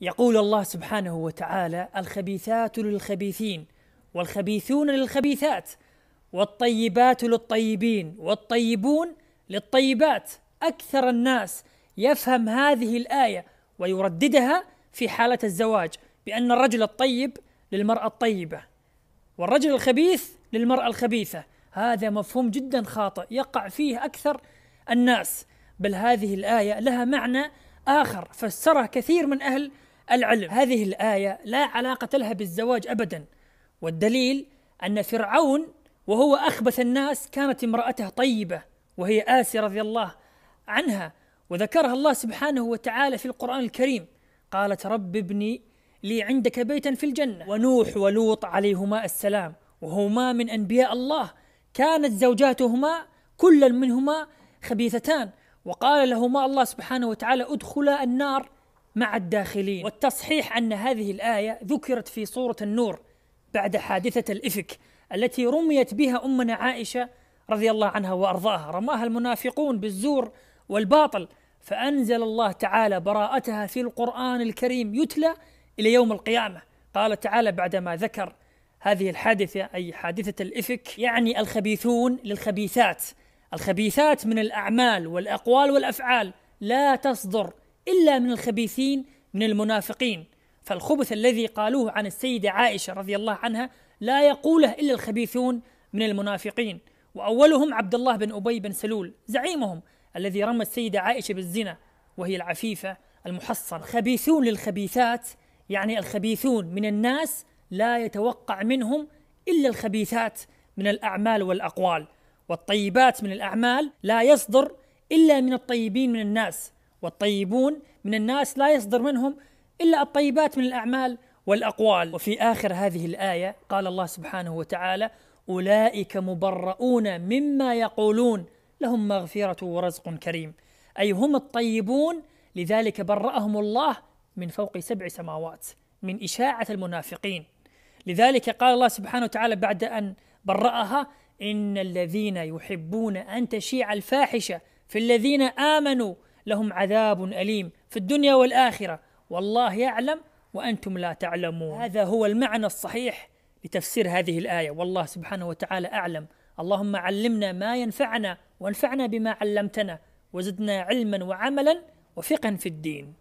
يقول الله سبحانه وتعالى: الخبيثات للخبيثين، والخبيثون للخبيثات، والطيبات للطيبين، والطيبون للطيبات، أكثر الناس يفهم هذه الآية ويرددها في حالة الزواج، بأن الرجل الطيب للمرأة الطيبة، والرجل الخبيث للمرأة الخبيثة، هذا مفهوم جدا خاطئ يقع فيه أكثر الناس، بل هذه الآية لها معنى آخر فسره كثير من أهل العلم هذه الآية لا علاقة لها بالزواج أبدا والدليل أن فرعون وهو أخبث الناس كانت امرأته طيبة وهي آسيا رضي الله عنها وذكرها الله سبحانه وتعالى في القرآن الكريم قالت رب ابني لي عندك بيتا في الجنة ونوح ولوط عليهما السلام وهما من أنبياء الله كانت زوجاتهما كل منهما خبيثتان وقال لهما الله سبحانه وتعالى ادخلا النار مع الداخلين والتصحيح أن هذه الآية ذكرت في سورة النور بعد حادثة الإفك التي رميت بها أمنا عائشة رضي الله عنها وأرضاها رماها المنافقون بالزور والباطل فأنزل الله تعالى براءتها في القرآن الكريم يتلى إلى يوم القيامة قال تعالى بعدما ذكر هذه الحادثة أي حادثة الإفك يعني الخبيثون للخبيثات الخبيثات من الأعمال والأقوال والأفعال لا تصدر إلا من الخبيثين من المنافقين فالخبث الذي قالوه عن السيدة عائشة رضي الله عنها لا يقوله إلا الخبيثون من المنافقين وأولهم عبد الله بن أبي بن سلول زعيمهم الذي رمى السيدة عائشة بالزنا وهي العفيفة المحصن خبيثون للخبيثات يعني الخبيثون من الناس لا يتوقع منهم إلا الخبيثات من الأعمال والأقوال والطيبات من الأعمال لا يصدر إلا من الطيبين من الناس والطيبون من الناس لا يصدر منهم الا الطيبات من الاعمال والاقوال وفي اخر هذه الايه قال الله سبحانه وتعالى اولئك مبرؤون مما يقولون لهم مغفره ورزق كريم اي هم الطيبون لذلك برأهم الله من فوق سبع سماوات من اشاعه المنافقين لذلك قال الله سبحانه وتعالى بعد ان برأها ان الذين يحبون ان تشيع الفاحشه في الذين امنوا لهم عذاب أليم في الدنيا والآخرة والله يعلم وأنتم لا تعلمون هذا هو المعنى الصحيح لتفسير هذه الآية والله سبحانه وتعالى أعلم اللهم علمنا ما ينفعنا وانفعنا بما علمتنا وزدنا علما وعملا وفقا في الدين